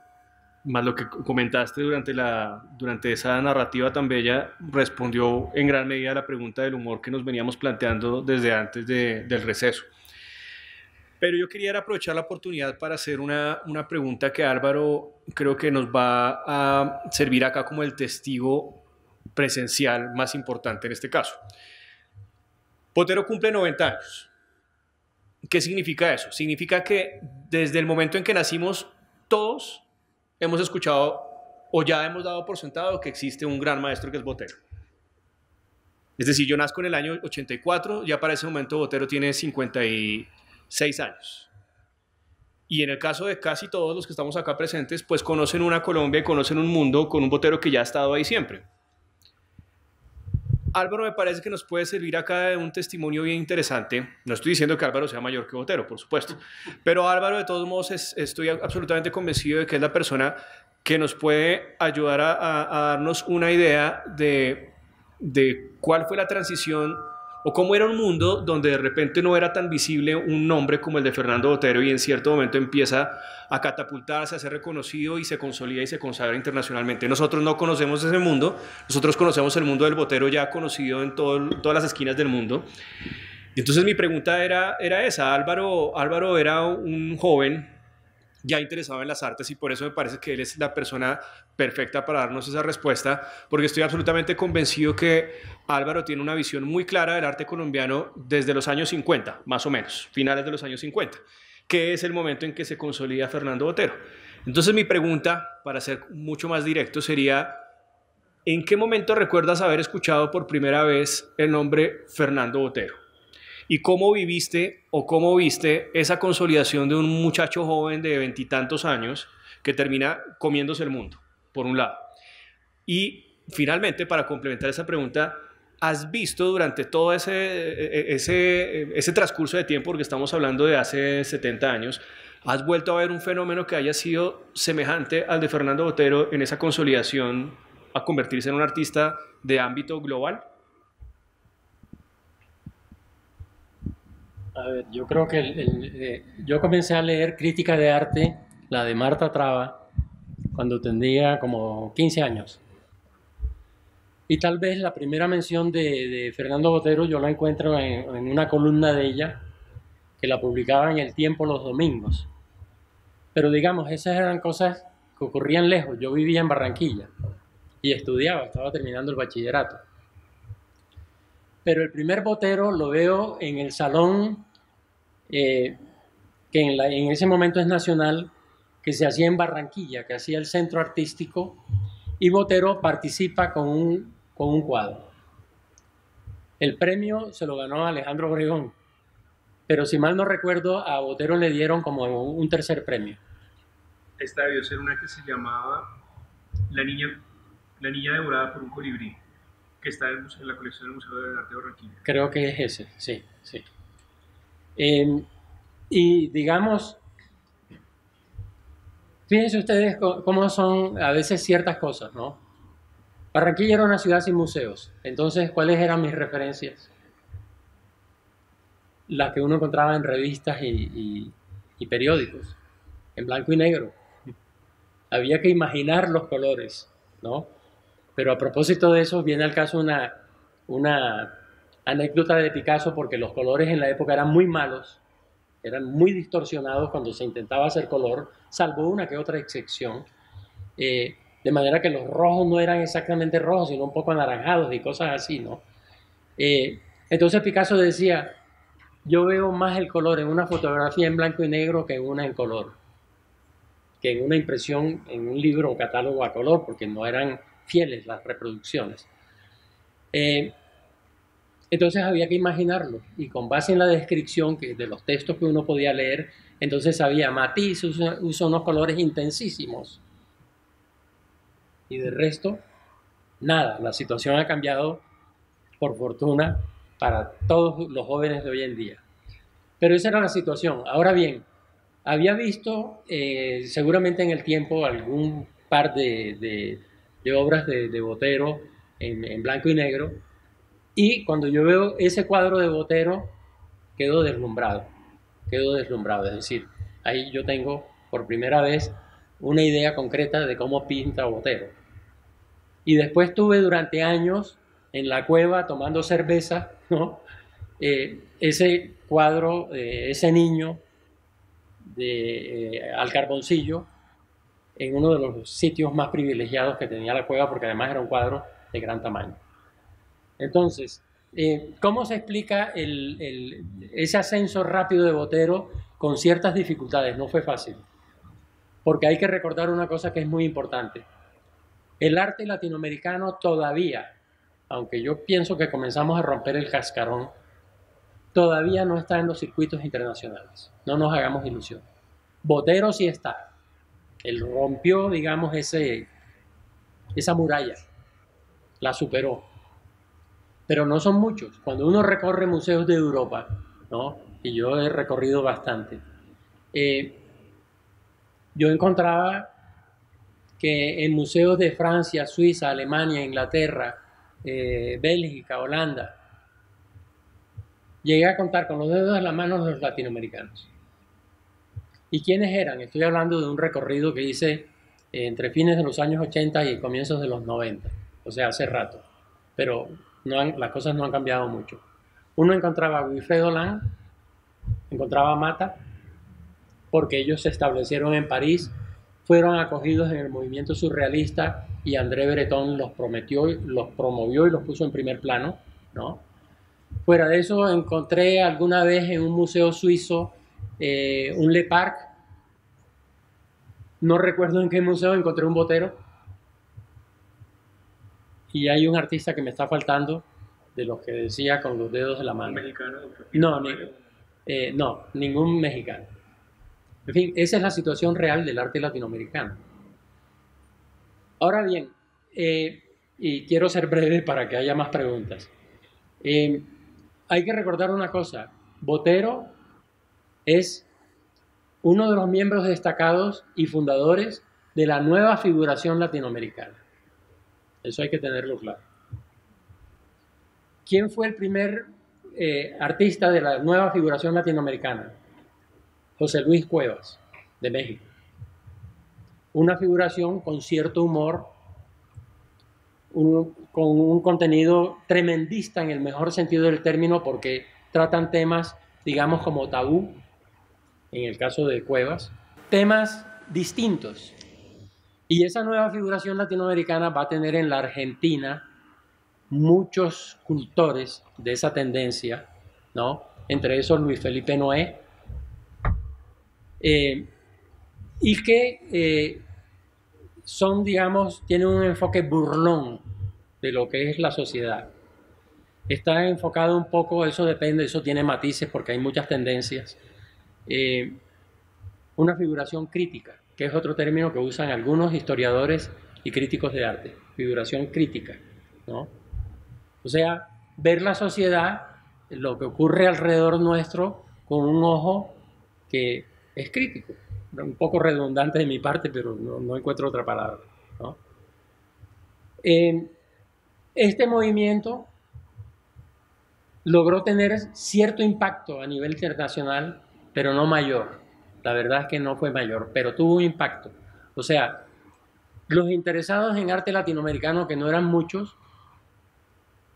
más lo que comentaste durante, la, durante esa narrativa tan bella, respondió en gran medida a la pregunta del humor que nos veníamos planteando desde antes de, del receso. Pero yo quería aprovechar la oportunidad para hacer una, una pregunta que Álvaro creo que nos va a servir acá como el testigo presencial más importante en este caso. Potero cumple 90 años. ¿Qué significa eso? Significa que desde el momento en que nacimos, todos hemos escuchado o ya hemos dado por sentado que existe un gran maestro que es Botero. Es decir, yo nazco en el año 84, ya para ese momento Botero tiene 56 años. Y en el caso de casi todos los que estamos acá presentes, pues conocen una Colombia y conocen un mundo con un Botero que ya ha estado ahí siempre. Álvaro me parece que nos puede servir acá de un testimonio bien interesante. No estoy diciendo que Álvaro sea mayor que Botero, por supuesto, pero Álvaro de todos modos estoy absolutamente convencido de que es la persona que nos puede ayudar a, darnos una idea de, de cuál fue la transición o cómo era un mundo donde de repente no era tan visible un nombre como el de Fernando Botero y en cierto momento empieza a catapultarse, a ser reconocido y se consolida y se consagra internacionalmente. Nosotros no conocemos ese mundo, nosotros conocemos el mundo del Botero ya conocido en todas las esquinas del mundo. Entonces mi pregunta era, era esa, Álvaro, Álvaro era un joven ya interesado en las artes y por eso me parece que él es la persona perfecta para darnos esa respuesta, porque estoy absolutamente convencido que Álvaro tiene una visión muy clara del arte colombiano desde los años 50, más o menos, finales de los años 50, que es el momento en que se consolida Fernando Botero. Entonces mi pregunta, para ser mucho más directo, sería, ¿en qué momento recuerdas haber escuchado por primera vez el nombre Fernando Botero? ¿Y cómo viviste o cómo viste esa consolidación de un muchacho joven de veintitantos años que termina comiéndose el mundo, por un lado? Y finalmente, para complementar esa pregunta, ¿has visto durante todo ese, e, e, ese, transcurso de tiempo, porque estamos hablando de hace 70 años, ¿has vuelto a ver un fenómeno que haya sido semejante al de Fernando Botero en esa consolidación a convertirse en un artista de ámbito global? A ver, yo creo que eh, yo comencé a leer crítica de arte, la de Marta Traba, cuando tenía como 15 años. Y tal vez la primera mención de, Fernando Botero yo la encuentro en, una columna de ella que la publicaba en El Tiempo los domingos. Pero digamos, esas eran cosas que ocurrían lejos. Yo vivía en Barranquilla y estudiaba, estaba terminando el bachillerato pero el primer botero lo veo en el salón eh, que en, ese momento es nacional, que se hacía en Barranquilla, que hacía el centro artístico, y Botero participa con un, con un cuadro. El premio se lo ganó Alejandro Obregón, pero si mal no recuerdo, a Botero le dieron como un tercer premio. Esta debió ser una que se llamaba La niña, la niña devorada por un colibrí que está en, la colección del Museo de Arte Barranquilla. Creo que es ese, sí, sí. Em, y digamos, fíjense ustedes cómo son a veces ciertas cosas, ¿no? Barranquilla era una ciudad sin museos, entonces, ¿cuáles eran mis referencias? Las que uno encontraba en revistas y periódicos, en blanco y negro. Había que imaginar los colores, ¿no? Pero a propósito de eso, viene al caso una, anécdota de Picasso porque los colores en la época eran muy malos, eran muy distorsionados cuando se intentaba hacer color, salvo una que otra excepción. Eh, de manera que los rojos no eran exactamente rojos, sino un poco anaranjados y cosas así, ¿no? Eh, entonces Picasso decía, yo veo más el color en una fotografía en blanco y negro que en una en color, que en una impresión, en un libro o catálogo a color, porque no eran fieles las reproducciones. Eh, entonces había que imaginarlo y con base en la descripción que, de los textos que uno podía leer, entonces había matiz, usa, unos colores intensísimos y de resto nada. La situación ha cambiado por fortuna para todos los jóvenes de hoy en día. Pero esa era la situación. Ahora bien, había visto eh, seguramente en el tiempo algún par de de obras de, Botero en, blanco y negro. Y cuando yo veo ese cuadro de Botero, quedo deslumbrado, quedo deslumbrado. Es decir, ahí yo tengo por primera vez una idea concreta de cómo pinta Botero. Y después estuve durante años en la cueva tomando cerveza, *laughs* eh, ese cuadro, eh, ese niño de, eh, al carboncillo, en uno de los sitios más privilegiados que tenía la cueva, porque además era un cuadro de gran tamaño. Entonces, eh, ¿cómo se explica ese ascenso rápido de Botero con ciertas dificultades? No fue fácil, porque hay que recordar una cosa que es muy importante. El arte latinoamericano todavía, aunque yo pienso que comenzamos a romper el cascarón, todavía no está en los circuitos internacionales. No nos hagamos ilusión Botero sí está, él rompió, digamos, ese, esa muralla, la superó. Pero no son muchos. Cuando uno recorre museos de Europa, ¿no? y yo he recorrido bastante, eh, yo encontraba que en museos de Francia, Suiza, Alemania, Inglaterra, eh, Bélgica, Holanda, llegué a contar con los dedos de las manos de los latinoamericanos. ¿Y quiénes eran? Estoy hablando de un recorrido que hice eh, entre fines de los años 80 y comienzos de los 90, o sea, hace rato. Pero no las cosas no han cambiado mucho. Uno encontraba a Wilfredo Lang, encontraba a Mata, porque ellos se establecieron en París, fueron acogidos en el movimiento surrealista y André Breton los prometió, los promovió y los puso en primer plano, ¿no? Fuera de eso encontré alguna vez en un museo suizo eh, un Le Parc. No recuerdo en qué museo encontré un botero. Y hay un artista que me está faltando, de los que decía con los dedos de la mano. mexicano? No, eh, no, ningún mexicano. En fin, esa es la situación real del arte latinoamericano. Ahora bien, eh, y quiero ser breve para que haya más preguntas. hay que recordar una cosa, Botero es uno de los miembros destacados y fundadores de la nueva figuración latinoamericana. Eso hay que tenerlo claro. ¿Quién fue el primer eh, artista de la nueva figuración latinoamericana? José Luis Cuevas, de México. Una figuración con cierto humor, con un contenido tremendista en el mejor sentido del término, porque tratan temas, digamos, como tabú, en el caso de Cuevas, temas distintos. Y esa nueva figuración latinoamericana va a tener en la Argentina muchos cultores de esa tendencia, ¿no? Entre esos Luis Felipe Noé, eh, y que eh, son, digamos, tienen un enfoque burlón de lo que es la sociedad. Está enfocado un poco, eso depende, eso tiene matices porque hay muchas tendencias eh, una figuración crítica, que es otro término que usan algunos historiadores y críticos de arte, figuración crítica, ¿no? O sea, ver la sociedad, lo que ocurre alrededor nuestro, con un ojo que es crítico. Un poco redundante de mi parte, pero no, encuentro otra palabra. este movimiento logró tener cierto impacto a nivel internacional pero no mayor. La verdad es que no fue mayor, pero tuvo un impacto. O sea, los interesados en arte latinoamericano, que no eran muchos,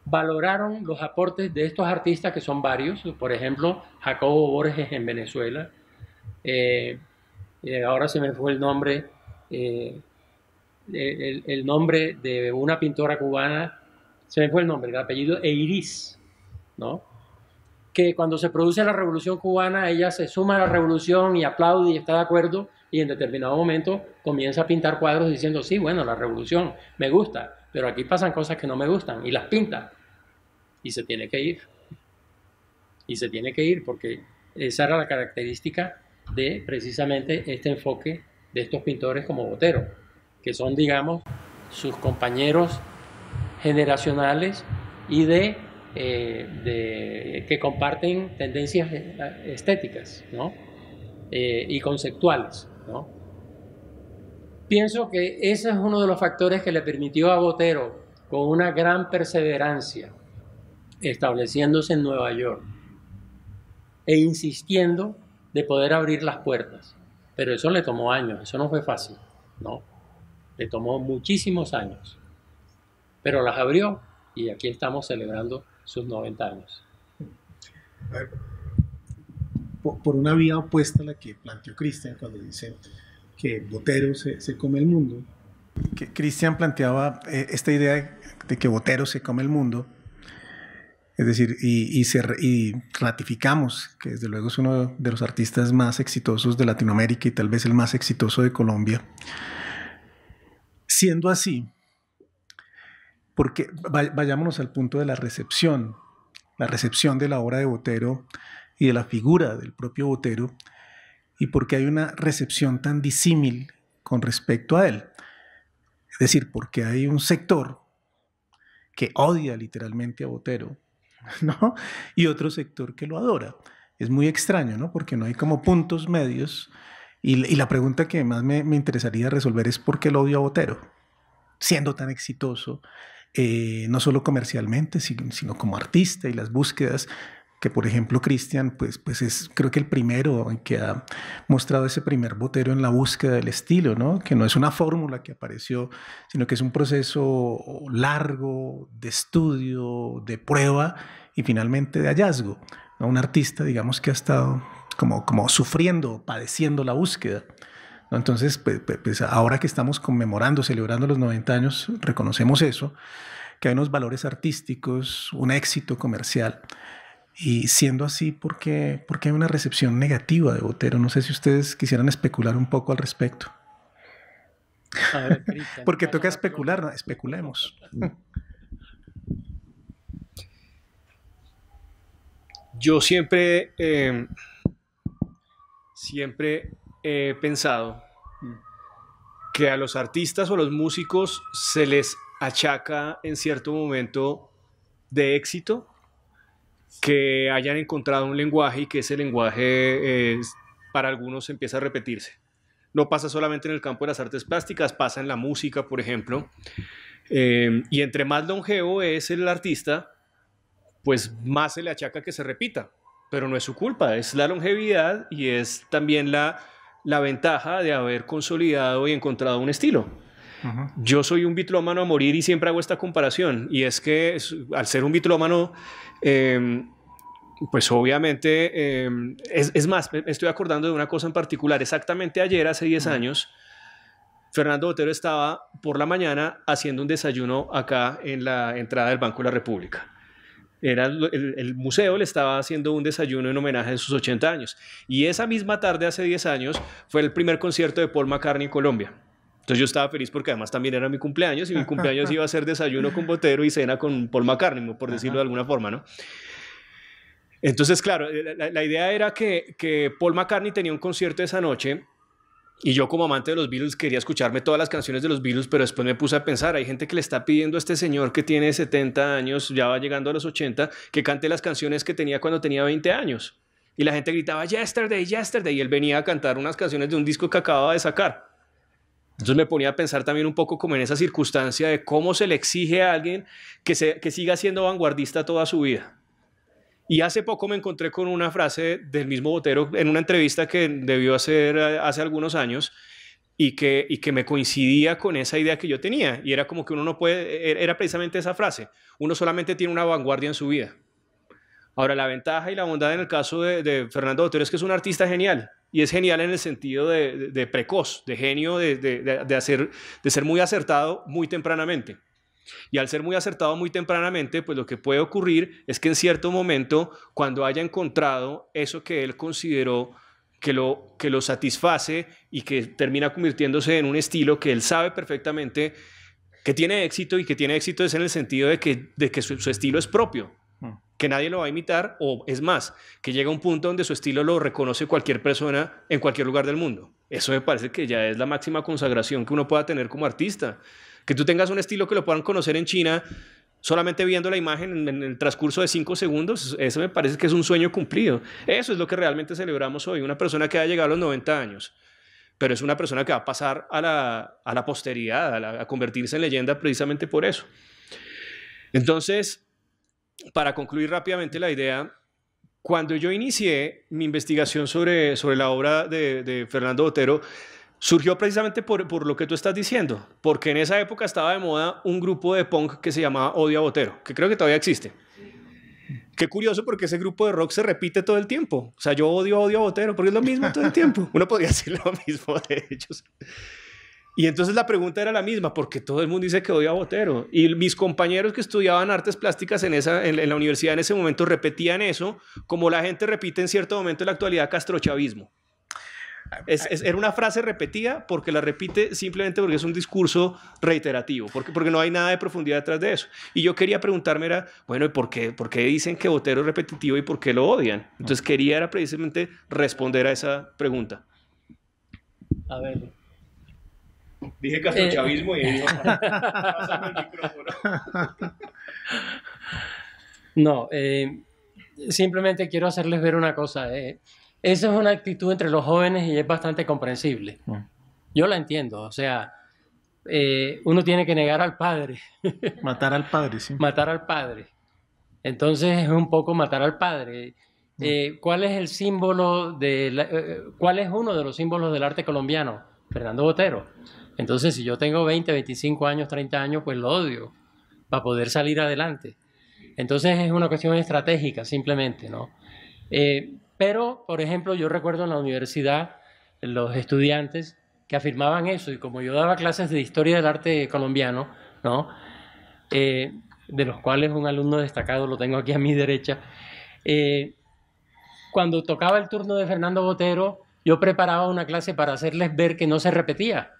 valoraron los aportes de estos artistas, que son varios, por ejemplo, Jacobo Borges en Venezuela, eh, eh, ahora se me fue el nombre, eh, el, el, nombre de una pintora cubana, se me fue el nombre, el apellido Eiris, ¿no? que cuando se produce la revolución cubana, ella se suma a la revolución y aplaude y está de acuerdo, y en determinado momento comienza a pintar cuadros diciendo, sí, bueno, la revolución me gusta, pero aquí pasan cosas que no me gustan, y las pinta, y se tiene que ir. Y se tiene que ir, porque esa era la característica de precisamente este enfoque de estos pintores como Botero, que son, digamos, sus compañeros generacionales y de eh, de, que comparten tendencias estéticas ¿no? Eh, y conceptuales. ¿no? Pienso que ese es uno de los factores que le permitió a Botero, con una gran perseverancia, estableciéndose en Nueva York e insistiendo de poder abrir las puertas. Pero eso le tomó años, eso no fue fácil, ¿no? Le tomó muchísimos años. Pero las abrió y aquí estamos celebrando sus 90 años. por, una vía opuesta a la que planteó Cristian cuando dice que Botero se, come el mundo. Cristian planteaba eh, esta idea de, que Botero se come el mundo, es decir, y, se, y, ratificamos que desde luego es uno de los artistas más exitosos de Latinoamérica y tal vez el más exitoso de Colombia. Siendo así, porque vayámonos al punto de la recepción, la recepción de la obra de Botero y de la figura del propio Botero, y porque hay una recepción tan disímil con respecto a él. Es decir, porque hay un sector que odia literalmente a Botero, *laughs* ¿no? Y otro sector que lo adora. Es muy extraño, ¿no? Porque no hay como puntos medios. Y, la pregunta que más me, me interesaría resolver es por qué lo odio a Botero, siendo tan exitoso eh, no solo comercialmente, sino como artista y las búsquedas que por ejemplo Cristian, pues, pues es creo que el primero que ha mostrado ese primer botero en la búsqueda del estilo, ¿no? que no es una fórmula que apareció, sino que es un proceso largo de estudio, de prueba y finalmente de hallazgo. a Un artista, digamos, que ha estado como, como sufriendo, padeciendo la búsqueda. Entonces, pues, ahora que estamos conmemorando, celebrando los 90 años, reconocemos eso, que hay unos valores artísticos, un éxito comercial. Y siendo así, ¿por qué, hay una recepción negativa de Botero? No sé si ustedes quisieran especular un poco al respecto. *laughs* Porque toca especular, no, especulemos. *laughs* Yo siempre, eh, siempre pensado que a los artistas o los músicos se les achaca en cierto momento de éxito que hayan encontrado un lenguaje y que ese lenguaje eh, para algunos empieza a repetirse. No pasa solamente en el campo de las artes plásticas, pasa en la música, por ejemplo. Eh, y entre más longevo es el artista, pues más se le achaca que se repita, pero no es su culpa, es la longevidad y es también la la ventaja de haber consolidado y encontrado un estilo. Yo soy un bitlómano a morir y siempre hago esta comparación, y es que al ser un bitlómano, em, pues obviamente, em, es, más, estoy acordando de una cosa en particular, exactamente ayer, hace 10 años, Fernando Botero estaba por la mañana haciendo un desayuno acá en la entrada del Banco de la República el, museo le estaba haciendo un desayuno en homenaje a sus 80 años. Y esa misma tarde, hace 10 años, fue el primer concierto de Paul McCartney en Colombia. Entonces yo estaba feliz porque además también era mi cumpleaños y mi *laughs* cumpleaños iba a ser desayuno con Botero y cena con Paul McCartney, por decirlo de alguna forma, ¿no? Entonces, claro, la, idea era que, que Paul McCartney tenía un concierto esa noche y yo como amante de los Beatles quería escucharme todas las canciones de los Beatles, pero después me puse a pensar, hay gente que le está pidiendo a este señor que tiene 70 años, ya va llegando a los 80, que cante las canciones que tenía cuando tenía 20 años. Y la gente gritaba, yesterday, yesterday, y él venía a cantar unas canciones de un disco que acababa de sacar. Entonces me ponía a pensar también un poco como en esa circunstancia de cómo se le exige a alguien que, se, que siga siendo vanguardista toda su vida. Y hace poco me encontré con una frase del mismo Botero en una entrevista que debió hacer eh, hace algunos años y que, y que me coincidía con esa idea que yo tenía. Y era como que uno no puede, e, era precisamente esa frase, uno solamente tiene una vanguardia en su vida. Ahora, la ventaja y la bondad en el caso de, Fernando Botero es que es un artista genial. Y es genial en el sentido de, precoz, de genio, de, hacer, de ser muy acertado muy tempranamente. Y al ser muy acertado muy tempranamente, pues lo que puede ocurrir es que en cierto momento, cuando haya encontrado eso que él consideró que lo, satisface y que termina convirtiéndose en un estilo que él sabe perfectamente que tiene éxito y que tiene éxito es en el sentido de que, su, su estilo es propio, mm. que nadie lo va a imitar o es más, que llega un punto donde su estilo lo reconoce cualquier persona en cualquier lugar del mundo. Eso me parece que ya es la máxima consagración que uno pueda tener como artista. Que tú tengas un estilo que lo puedan conocer en China solamente viendo la imagen en, el transcurso de cinco segundos, eso me parece que es un sueño cumplido. Eso es lo que realmente celebramos hoy, una persona que ha llegado a los 90 años, pero es una persona que va a pasar a la, a posteridad, a, convertirse en leyenda precisamente por eso. Entonces, para concluir rápidamente la idea, cuando yo inicié mi investigación sobre, sobre la obra de, de Fernando Otero, Surgió precisamente por, lo que tú estás diciendo, porque en esa época estaba de moda un grupo de punk que se llamaba Odio a Botero, que creo que todavía existe. Qué curioso porque ese grupo de rock se repite todo el tiempo. O sea, yo odio, odio a Botero, porque es lo mismo todo el tiempo. *laughs* Uno podría decir lo mismo de ellos. Y entonces la pregunta era la misma, porque todo el mundo dice que odia a Botero. Y mis compañeros que estudiaban artes plásticas en, esa, en, en la universidad en ese momento repetían eso, como la gente repite en cierto momento en la actualidad castrochavismo era una frase repetida porque la repite simplemente porque es un discurso reiterativo, porque, no hay nada de profundidad detrás de eso. Y yo quería preguntarme era, bueno, ¿y por qué, dicen que Botero es repetitivo y por qué lo odian? Entonces quería era precisamente responder a esa pregunta. A ver. Dije castrochavismo y eh. No, *laughs* eh, simplemente quiero hacerles ver una cosa. Eh. Esa es una actitud entre los jóvenes y es bastante comprensible. Mm. Yo la entiendo, o sea, eh, uno tiene que negar al padre. *laughs* matar al padre, sí. Matar al padre. Entonces es un poco matar al padre. Mm. Eh, ¿Cuál es el símbolo de eh, cuál es uno de los símbolos del arte colombiano? Fernando Botero. Entonces, si yo tengo 20, 25 años, 30 años, pues lo odio para poder salir adelante. Entonces es una cuestión estratégica, simplemente, ¿no? Pero, por ejemplo, yo recuerdo en la universidad los estudiantes que afirmaban eso, y como yo daba clases de historia del arte colombiano, eh, de los cuales un alumno destacado lo tengo aquí a mi derecha, eh, cuando tocaba el turno de Fernando Botero, yo preparaba una clase para hacerles ver que no se repetía.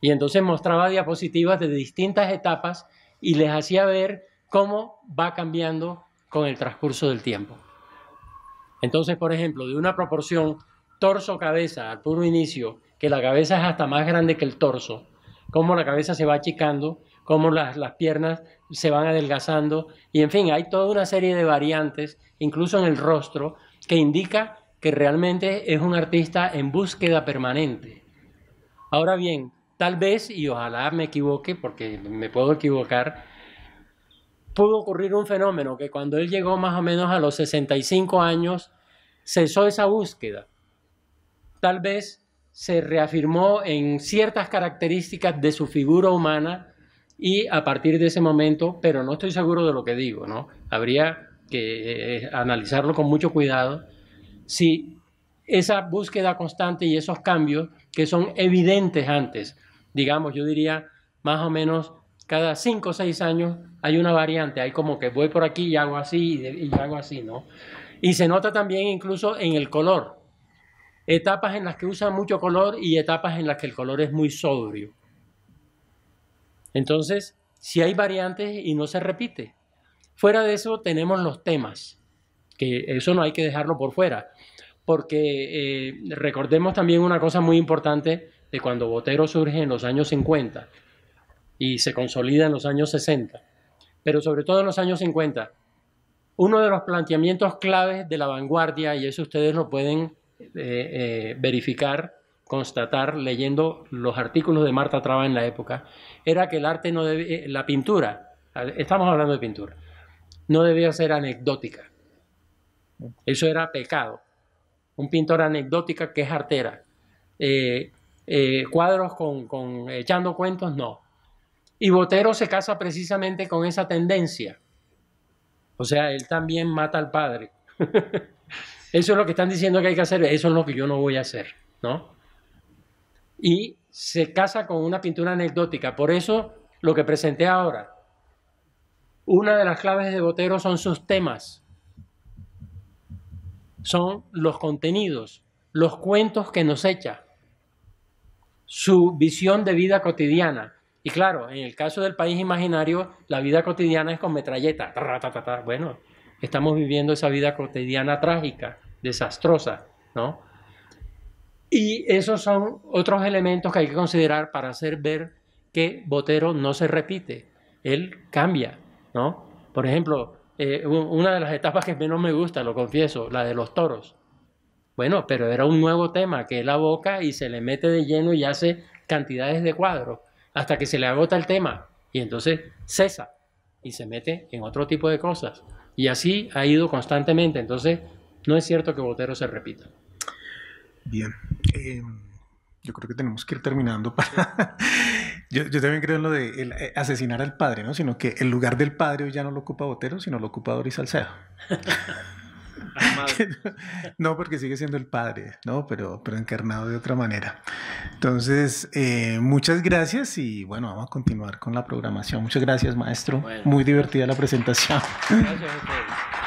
Y entonces mostraba diapositivas de distintas etapas y les hacía ver cómo va cambiando con el transcurso del tiempo. Entonces, por ejemplo, de una proporción torso-cabeza al puro inicio, que la cabeza es hasta más grande que el torso, cómo la cabeza se va achicando, cómo las, las piernas se van adelgazando, y en fin, hay toda una serie de variantes, incluso en el rostro, que indica que realmente es un artista en búsqueda permanente. Ahora bien, tal vez, y ojalá me equivoque, porque me puedo equivocar, pudo ocurrir un fenómeno que cuando él llegó más o menos a los 65 años, cesó esa búsqueda. Tal vez se reafirmó en ciertas características de su figura humana y a partir de ese momento, pero no estoy seguro de lo que digo, ¿no? Habría que eh, analizarlo con mucho cuidado, si esa búsqueda constante y esos cambios que son evidentes antes, digamos, yo diría más o menos cada cinco o seis años hay una variante, hay como que voy por aquí y hago así y, hago así, ¿no? Y se nota también incluso en el color. Etapas en las que usa mucho color y etapas en las que el color es muy sobrio. Entonces, si sí hay variantes y no se repite. Fuera de eso tenemos los temas, que eso no hay que dejarlo por fuera, porque eh, recordemos también una cosa muy importante de cuando Botero surge en los años 50 y se consolida en los años 60, pero sobre todo en los años 50. Uno de los planteamientos claves de la vanguardia, y eso ustedes lo pueden eh, eh, verificar, constatar leyendo los artículos de Marta Traba en la época, era que el arte no debe, eh, la pintura, estamos hablando de pintura, no debía ser anecdótica. Eso era pecado. Un pintor anecdótica que es artera. cuadros con, echando cuentos, no. Y Botero se casa precisamente con esa tendencia. O sea, él también mata al padre. *laughs* Eso es lo que están diciendo que hay que hacer, eso es lo que yo no voy a hacer, ¿no? Y se casa con una pintura anecdótica, por eso lo que presenté ahora. Una de las claves de Botero son sus temas, son los contenidos, los cuentos que nos echa, su visión de vida cotidiana, y claro, en el caso del país imaginario, la vida cotidiana es con metralleta. Bueno, estamos viviendo esa vida cotidiana trágica, desastrosa, ¿no? Y esos son otros elementos que hay que considerar para hacer ver que Botero no se repite, él cambia, ¿no? Por ejemplo, eh, una de las etapas que menos me gusta, lo confieso, la de los toros. Bueno, pero era un nuevo tema que él boca y se le mete de lleno y hace cantidades de cuadros hasta que se le agota el tema y entonces cesa y se mete en otro tipo de cosas. Y así ha ido constantemente. Entonces, no es cierto que Botero se repita. Bien. Em, yo creo que tenemos que ir terminando *laughs* yo, también creo en lo de eh, asesinar al padre, ¿no? Sino que el lugar del padre hoy ya no lo ocupa Botero, sino lo ocupa Doris Salcedo. *laughs* *laughs* no, porque sigue siendo el Padre, ¿no? Pero, pero encarnado de otra manera. Entonces, eh, muchas gracias y bueno, vamos a continuar con la programación. Muchas gracias, maestro. Muy divertida la presentación. Gracias ustedes.